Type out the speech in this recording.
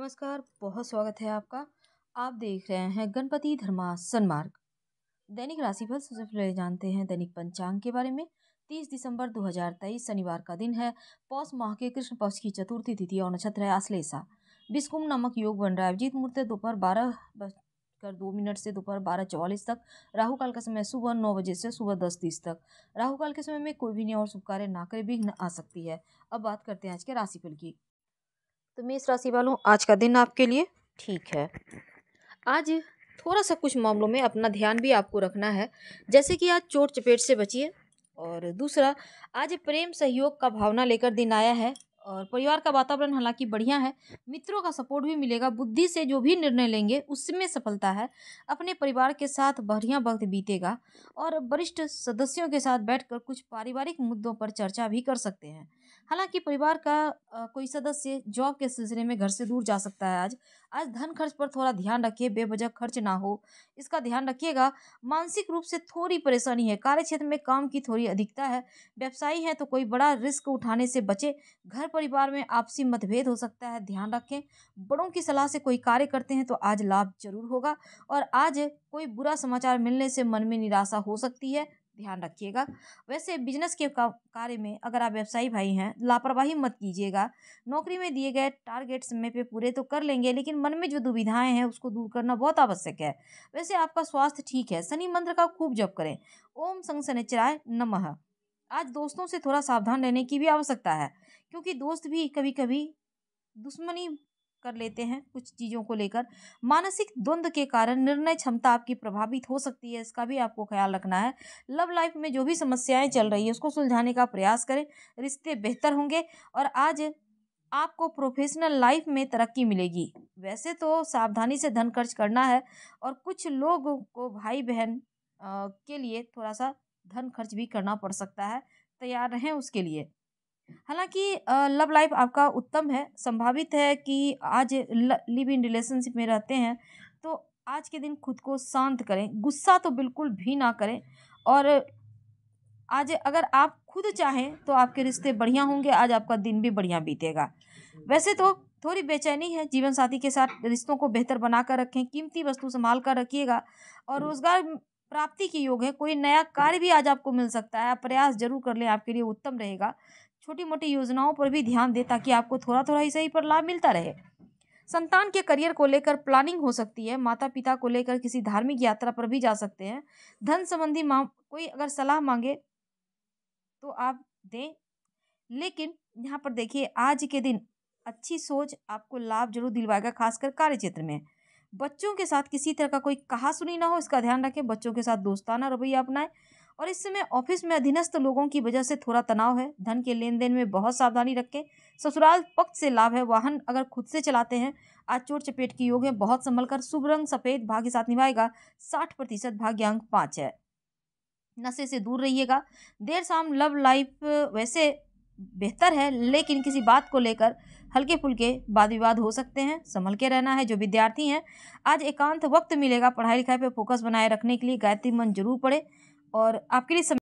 नमस्कार बहुत स्वागत है आपका आप देख रहे हैं गणपति धर्मासन मार्ग दैनिक राशिफल सबसे पहले जानते हैं दैनिक पंचांग के बारे में तीस दिसंबर 2023 शनिवार का दिन है पौष माह के कृष्ण पक्ष की चतुर्थी तिथि और नक्षत्र है आश्लेषा विस्कुम नामक योग बन रहा है अभिजीत मुहूर्त दोपहर बारह कर दो मिनट से दोपहर बारह चौवालीस तक राहु काल का समय सुबह नौ बजे से सुबह दस तीस तक राहु काल के समय में कोई भी नियम और शुभ कार्य ना करे विघ्न आ सकती है अब बात करते हैं आज के राशिफल की तो मेष राशि वालों आज का दिन आपके लिए ठीक है आज थोड़ा सा कुछ मामलों में अपना ध्यान भी आपको रखना है जैसे कि आज चोट चपेट से बचिए और दूसरा आज प्रेम सहयोग का भावना लेकर दिन आया है और परिवार का वातावरण हालांकि बढ़िया है मित्रों का सपोर्ट भी मिलेगा बुद्धि से जो भी निर्णय लेंगे उसमें सफलता है अपने परिवार के साथ बढ़िया वक्त बीतेगा और वरिष्ठ सदस्यों के साथ बैठकर कुछ पारिवारिक मुद्दों पर चर्चा भी कर सकते हैं हालांकि परिवार का कोई सदस्य जॉब के सिलसिले में घर से दूर जा सकता है आज आज धन खर्च पर थोड़ा ध्यान रखिए बेवजह खर्च ना हो इसका ध्यान रखिएगा मानसिक रूप से थोड़ी परेशानी है कार्य क्षेत्र में काम की थोड़ी अधिकता है व्यवसायी है तो कोई बड़ा रिस्क उठाने से बचे घर परिवार में आपसी मतभेद हो सकता है ध्यान रखें बड़ों की सलाह से कोई कार्य करते हैं तो आज लाभ जरूर होगा और आज कोई बुरा समाचार मिलने से मन में निराशा हो सकती है ध्यान रखिएगा वैसे बिजनेस के कार्य में अगर आप व्यवसायी भाई हैं लापरवाही मत कीजिएगा नौकरी में दिए गए टारगेट समय पे पूरे तो कर लेंगे लेकिन मन में जो दुविधाएं हैं उसको दूर करना बहुत आवश्यक है वैसे आपका स्वास्थ्य ठीक है शनि मंत्र का खूब जप करें ओम संग शनिचराय नमः आज दोस्तों से थोड़ा सावधान रहने की भी आवश्यकता है क्योंकि दोस्त भी कभी कभी दुश्मनी कर लेते हैं कुछ चीज़ों को लेकर मानसिक द्वंद के कारण निर्णय क्षमता आपकी प्रभावित हो सकती है इसका भी आपको ख्याल रखना है लव लाइफ में जो भी समस्याएं चल रही है उसको सुलझाने का प्रयास करें रिश्ते बेहतर होंगे और आज आपको प्रोफेशनल लाइफ में तरक्की मिलेगी वैसे तो सावधानी से धन खर्च करना है और कुछ लोगों को भाई बहन के लिए थोड़ा सा धन खर्च भी करना पड़ सकता है तैयार रहें उसके लिए हालांकि लव लाइफ आपका उत्तम है संभावित है कि आज लिव इन रिलेशनशिप में रहते हैं तो आज के दिन खुद को शांत करें गुस्सा तो बिल्कुल भी ना करें और आज अगर आप खुद चाहें तो आपके रिश्ते बढ़िया होंगे आज आपका दिन भी बढ़िया बीतेगा वैसे तो थोड़ी बेचैनी है जीवन साथी के साथ रिश्तों को बेहतर बना कर रखें कीमती वस्तु संभाल कर रखिएगा और रोजगार प्राप्ति के योग है कोई नया कार्य भी आज आपको मिल सकता है आप प्रयास जरूर कर लें आपके लिए उत्तम रहेगा छोटी मोटी योजनाओं पर भी ध्यान दें ताकि आपको थोड़ा थोड़ा ही सही पर लाभ मिलता रहे संतान के करियर को लेकर प्लानिंग हो सकती है माता पिता को लेकर किसी धार्मिक यात्रा पर भी जा सकते हैं धन संबंधी कोई अगर सलाह मांगे तो आप दें लेकिन यहाँ पर देखिए आज के दिन अच्छी सोच आपको लाभ जरूर दिलवाएगा खासकर कार्य क्षेत्र में बच्चों के साथ किसी तरह का कोई कहा सुनी ना हो इसका ध्यान रखें बच्चों के साथ दोस्ताना रवैया अपनाएं और इस समय ऑफिस में अधीनस्थ लोगों की वजह से थोड़ा तनाव है धन के लेन देन में बहुत सावधानी रखें ससुराल पक्ष से लाभ है वाहन अगर खुद से चलाते हैं आज चोट चपेट की योग है बहुत संभल कर शुभ रंग सफेद भाग्य साथ निभाएगा साठ प्रतिशत भाग्यांक पाँच है नशे से दूर रहिएगा देर शाम लव लाइफ वैसे बेहतर है लेकिन किसी बात को लेकर हल्के फुल्के वाद विवाद हो सकते हैं संभल के रहना है जो विद्यार्थी हैं आज एकांत वक्त मिलेगा पढ़ाई लिखाई पर फोकस बनाए रखने के लिए गायत्री मन जरूर पड़े और आपके लिए समय